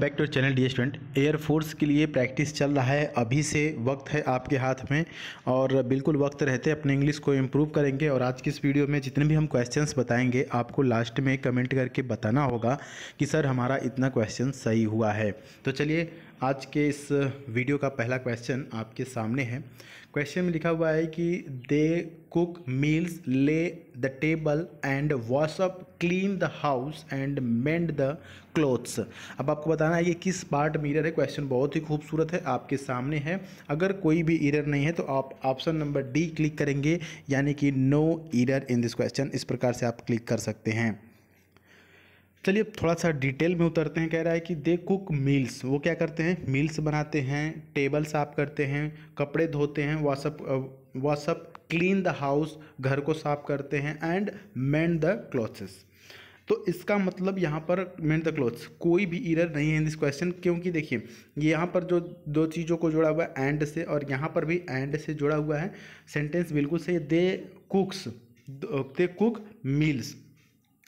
back to channel D student air force के लिए practice चल रहा है अभी से वक्त है आपके हाथ में और बिल्कुल वक्त रहते अपने इंग्लिश को इम्प्रूव करेंगे और आज की इस वीडियो में जितने भी हम क्वेश्चंस बताएंगे आपको लास्ट में कमेंट करके बताना होगा कि सर हमारा इतना क्वेश्चन सही हुआ है तो चलिए आज के इस वीडियो का पहला क्वेश्चन आपके सामने है क्वेश्चन में लिखा हुआ है कि they cook meals lay the table and wash up clean the house and mend the clothes अब आपको बताना है कि किस पार्ट में है क्वेश्चन बहुत ही खूबसूरत है आपके सामने है अगर कोई भी ईरर नहीं है तो आप ऑप्शन नंबर डी क्लिक करेंगे यानी कि no error in this question इस प्रकार से आप क्लिक कर सकते हैं चलिए थोड़ा सा डिटेल में उतरते हैं कह रहा है कि दे कुक मील्स वो क्या करते हैं मील्स बनाते हैं टेबल साफ करते हैं कपड़े धोते हैं wash up wash up clean the house घर को साफ करते हैं एंड मैन द क्लॉथ्स तो इसका मतलब यहाँ पर मैन द क्लॉथ्स कोई भी इरर नहीं है इन दिस क्वेश्चन क्योंकि देखिए यहाँ पर जो दो चीज़ों को जोड़ा हुआ है एंड से और यहाँ पर भी एंड से जुड़ा हुआ है सेंटेंस बिल्कुल सही दे कुक्स दे कुक मील्स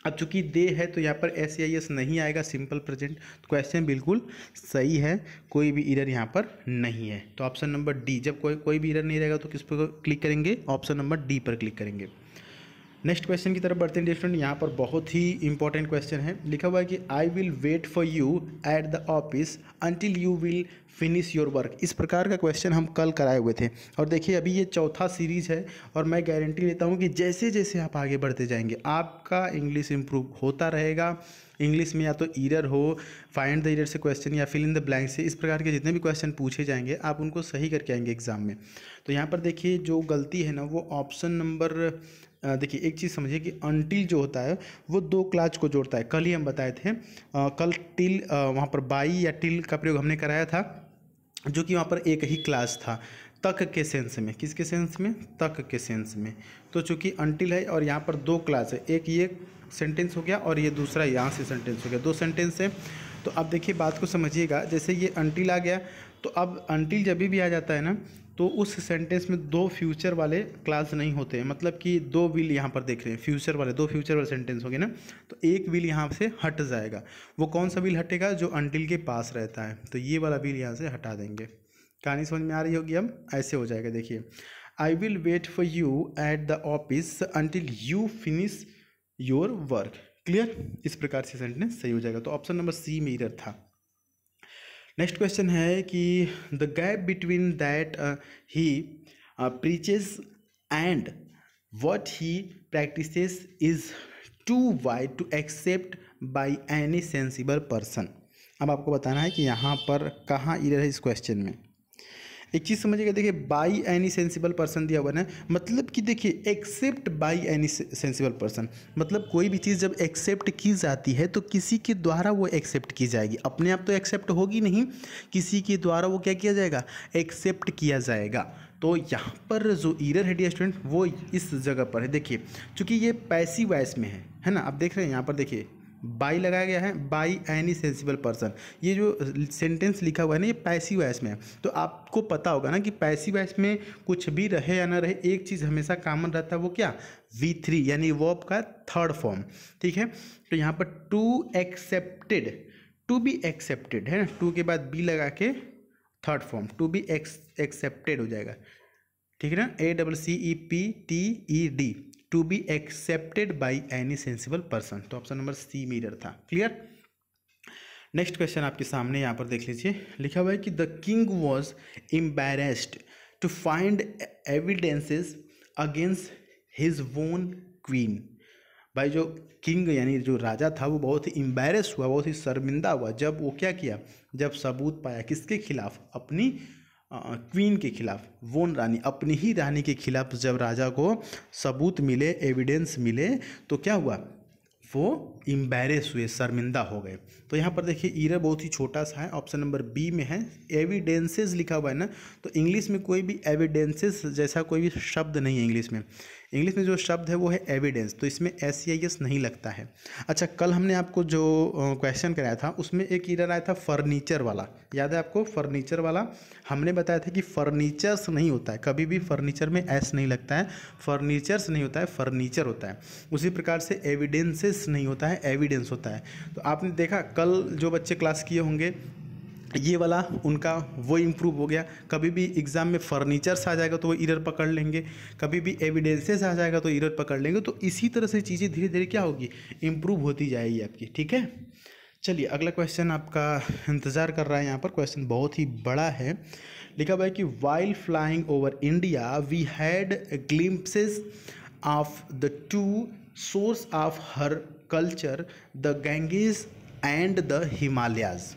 अब चूंकि दे है तो यहाँ पर एस आई एस नहीं आएगा सिंपल प्रेजेंट तो क्वेश्चन बिल्कुल सही है कोई भी इरर यहाँ पर नहीं है तो ऑप्शन नंबर डी जब कोई कोई भी इरर नहीं रहेगा तो किस पर क्लिक करेंगे ऑप्शन नंबर डी पर क्लिक करेंगे नेक्स्ट क्वेश्चन की तरफ बढ़ते हैं डिफ्रेंट यहाँ पर बहुत ही इंपॉर्टेंट क्वेश्चन है लिखा हुआ है कि I will wait for you at the office until you will finish your work इस प्रकार का क्वेश्चन हम कल कराए हुए थे और देखिए अभी ये चौथा सीरीज है और मैं गारंटी लेता हूँ कि जैसे जैसे आप आगे बढ़ते जाएंगे आपका इंग्लिश इम्प्रूव होता रहेगा इंग्लिश में या तो ईरर हो फाइंड द ईरर से क्वेश्चन या फिल इन द ब्लैंक से इस प्रकार के जितने भी क्वेश्चन पूछे जाएंगे आप उनको सही करके आएंगे एग्जाम में तो यहाँ पर देखिए जो गलती है ना वो ऑप्शन नंबर देखिए एक चीज़ समझिए कि अनटिल जो होता है वो दो क्लाच को जोड़ता है कल ही हम बताए थे आ, कल टिल वहाँ पर बाई या टिल का प्रयोग हमने कराया था जो कि वहाँ पर एक ही क्लास था तक के सेंस में किसके सेंस में तक के सेंस में तो चूंकि अनटिल है और यहाँ पर दो क्लास है एक ये सेंटेंस हो गया और ये दूसरा यहाँ से सेंटेंस हो गया दो सेंटेंस है तो अब देखिए बात को समझिएगा जैसे ये अनटिल आ गया तो अब अनटिल जब भी आ जाता है ना तो उस सेंटेंस में दो फ्यूचर वाले क्लास नहीं होते हैं मतलब कि दो विल यहाँ पर देख रहे हैं फ्यूचर वाले दो फ्यूचर वाले सेंटेंस होंगे ना तो एक विल यहाँ से हट जाएगा वो कौन सा विल हटेगा जो अनटिल के पास रहता है तो ये वाला विल यहाँ से हटा देंगे कहानी समझ में आ रही होगी अब ऐसे हो जाएगा देखिए I will wait for you at the office until you finish your work clear इस प्रकार से सेंटेंस सही हो जाएगा तो ऑप्शन नंबर सी मेरर था नेक्स्ट क्वेश्चन है कि the gap between that he preaches and what he practice is too wide to accept by any sensible person अब आपको बताना है कि यहाँ पर कहाँ इधर है इस क्वेश्चन में एक चीज़ समझिएगा देखिए बाई एनी सेंसिबल पर्सन दिया हुआ है मतलब कि देखिए accept by any sensible person मतलब कोई भी चीज़ जब एक्सेप्ट की जाती है तो किसी के द्वारा वो एक्सेप्ट की जाएगी अपने आप तो एक्सेप्ट होगी नहीं किसी के द्वारा वो क्या किया जाएगा एक्सेप्ट किया जाएगा तो यहाँ पर जो ईरर है डियर स्टूडेंट वो इस जगह पर है देखिए चूँकि ये पैसी वॉइस में है है ना आप देख रहे हैं यहाँ पर देखिए बाई लगाया गया है बाई एनी सेंसिबल पर्सन ये जो सेंटेंस लिखा हुआ है ना ये पैसी वाइस में है तो आपको पता होगा ना कि पैसी वाइस में कुछ भी रहे या ना रहे एक चीज़ हमेशा कॉमन रहता है वो क्या वी थ्री यानी वॉप का थर्ड फॉर्म ठीक है तो यहाँ पर to accepted to be accepted है ना टू के बाद बी लगा के third form to be accepted हो जाएगा ठीक है ना A double C E P T E D to be accepted by any sensible person तो ऑप्शन नंबर सी मिरर था क्लियर नेक्स्ट क्वेश्चन आपके सामने यहाँ पर देख लीजिए लिखा हुआ है कि the king was embarrassed to find evidences against his own queen भाई जो किंग यानी जो राजा था वो बहुत ही एम्बेरेस हुआ बहुत ही शर्मिंदा हुआ जब वो क्या किया जब सबूत पाया किसके खिलाफ अपनी क्वीन के खिलाफ वोन रानी अपनी ही रानी के खिलाफ जब राजा को सबूत मिले एविडेंस मिले तो क्या हुआ वो इम्बेरेस हुए शर्मिंदा हो गए तो यहाँ पर देखिए ईरा बहुत ही छोटा सा है ऑप्शन नंबर बी में है एविडेंसेज लिखा हुआ है ना तो इंग्लिश में कोई भी एविडेंसेस जैसा कोई भी शब्द नहीं है इंग्लिश में इंग्लिश में जो शब्द है वो है एविडेंस तो इसमें एस सी आई एस नहीं लगता है अच्छा कल हमने आपको जो क्वेश्चन कराया था उसमें एक ईरर आया था फर्नीचर वाला याद है आपको फर्नीचर वाला हमने बताया था कि फर्नीचर्स नहीं होता है कभी भी फर्नीचर में एस नहीं लगता है फर्नीचर्स नहीं होता है फर्नीचर होता है उसी प्रकार से एविडेंसेस नहीं होता है है एविडेंस होता है तो आपने देखा कल जो बच्चे क्लास किए होंगे ये वाला उनका वो इम्प्रूव हो गया कभी भी एग्ज़ाम में फर्नीचर्स आ जाएगा तो वो इरर पकड़ लेंगे कभी भी एविडेंसेस आ जाएगा तो इरर पकड़ लेंगे तो इसी तरह से चीज़ें धीरे धीरे क्या होगी इम्प्रूव होती जाएगी आपकी ठीक है चलिए अगला क्वेश्चन आपका इंतज़ार कर रहा है यहाँ पर क्वेश्चन बहुत ही बड़ा है लिखा हुआ है कि while flying over India we had glimpses of the two source of her culture the Ganges and the Himalayas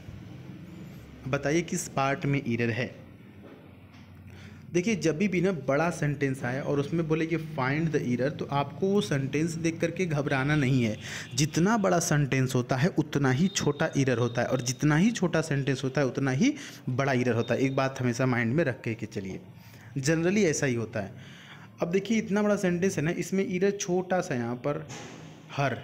बताइए किस पार्ट में इरर है देखिए जब भी ना बड़ा सेंटेंस आए और उसमें बोले कि फाइंड द इरर तो आपको वो सेंटेंस देख करके घबराना नहीं है जितना बड़ा सेंटेंस होता है उतना ही छोटा इरर होता है और जितना ही छोटा सेंटेंस होता है उतना ही बड़ा इरर होता है एक बात हमेशा माइंड में रख के, के चलिए जनरली ऐसा ही होता है अब देखिए इतना बड़ा सेंटेंस है ना इसमें इरर छोटा सा यहाँ पर हर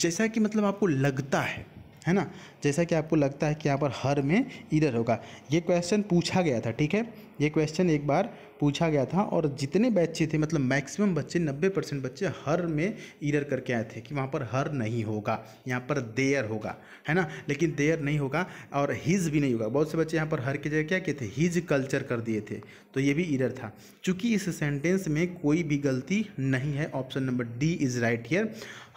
जैसा कि मतलब आपको लगता है है ना जैसा कि आपको लगता है कि यहाँ पर हर में इधर होगा ये क्वेश्चन पूछा गया था ठीक है ये क्वेश्चन एक बार पूछा गया था और जितने बच्चे थे मतलब मैक्सिमम बच्चे 90 परसेंट बच्चे हर में ईरर करके आए थे कि वहाँ पर हर नहीं होगा यहाँ पर देयर होगा है ना लेकिन देयर नहीं होगा और हिज भी नहीं होगा बहुत से बच्चे यहाँ पर हर की जगह क्या किए थे हिज कल्चर कर दिए थे तो ये भी ईरर था चूँकि इस सेंटेंस में कोई भी गलती नहीं है option number D is right here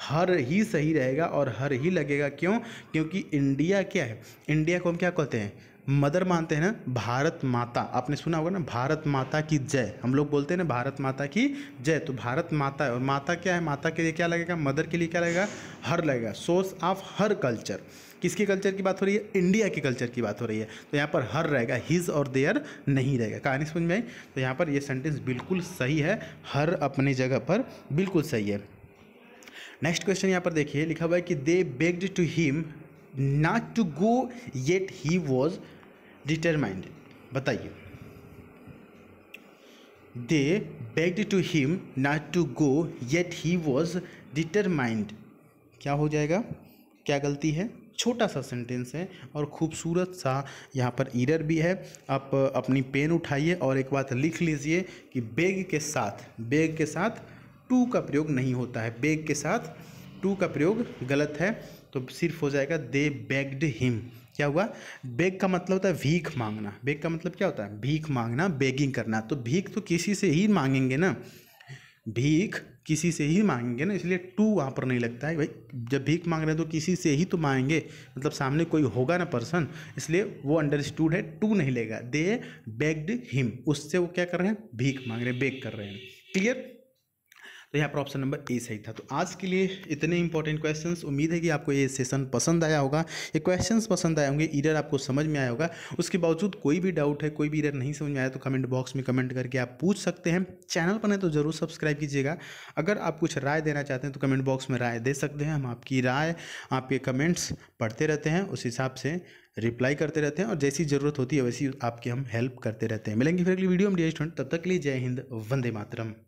her ही सही रहेगा और हर ही लगेगा क्यों क्योंकि इंडिया क्या है इंडिया को हम क्या कहते हैं मदर मानते हैं ना भारत माता आपने सुना होगा ना भारत माता की जय हम लोग बोलते हैं ना भारत माता की जय तो भारत माता है और माता क्या है माता के लिए क्या लगेगा मदर के लिए क्या लगेगा हर लगेगा सोर्स ऑफ हर कल्चर किसके कल्चर की बात हो रही है इंडिया के कल्चर की बात हो रही है तो यहाँ पर हर रहेगा हिज और देयर नहीं रहेगा कहानी समझ में आई तो यहाँ पर यह सेंटेंस बिल्कुल सही है हर अपनी जगह पर बिल्कुल सही है नेक्स्ट क्वेश्चन यहाँ पर देखिए लिखा हुआ है कि they begged to him not to go yet he was determined बताइए they begged to him not to go yet he was determined क्या हो जाएगा क्या गलती है छोटा सा सेंटेंस है और खूबसूरत सा यहाँ पर ईरर भी है आप अपनी पेन उठाइए और एक बात लिख लीजिए कि बेग के साथ बेग के साथ टू का प्रयोग नहीं होता है बेग के साथ टू का प्रयोग गलत है तो सिर्फ हो जाएगा दे बेग्ड हिम क्या हुआ बेग का मतलब होता है भीख मांगना बेग का मतलब क्या होता है भीख मांगना बेगिंग करना तो भीख तो किसी से ही मांगेंगे ना भीख किसी से ही मांगेंगे ना इसलिए टू वहाँ पर नहीं लगता है भाई जब भीख मांग रहे हैं तो किसी से ही तो मांगेंगे मतलब सामने कोई होगा ना पर्सन इसलिए वो अंडरस्टूड है टू नहीं लेगा दे बेग्ड हिम उससे वो क्या कर रहे हैं भीख मांग रहे हैं बेग कर रहे हैं क्लियर तो यहाँ पर ऑप्शन नंबर ए सही था तो आज के लिए इतने इंपॉर्टेंट क्वेश्चन उम्मीद है कि आपको ये सेशन पसंद आया होगा ये क्वेश्चन पसंद आए होंगे ईडर आपको समझ में आया होगा उसके बावजूद कोई भी डाउट है कोई भी ईडर नहीं समझ में आया तो कमेंट बॉक्स में कमेंट करके आप पूछ सकते हैं चैनल पर नहीं तो ज़रूर सब्सक्राइब कीजिएगा अगर आप कुछ राय देना चाहते हैं तो कमेंट बॉक्स में राय दे सकते हैं हम आपकी राय आपके कमेंट्स पढ़ते रहते हैं उस हिसाब से रिप्लाई करते रहते हैं और जैसी ज़रूरत होती है वैसी आपकी हम हेल्प करते रहते हैं मिलेंगे फिर अगली वीडियो में डियर स्टूडेंट तब तक लिए जय हिंद वंदे मातरम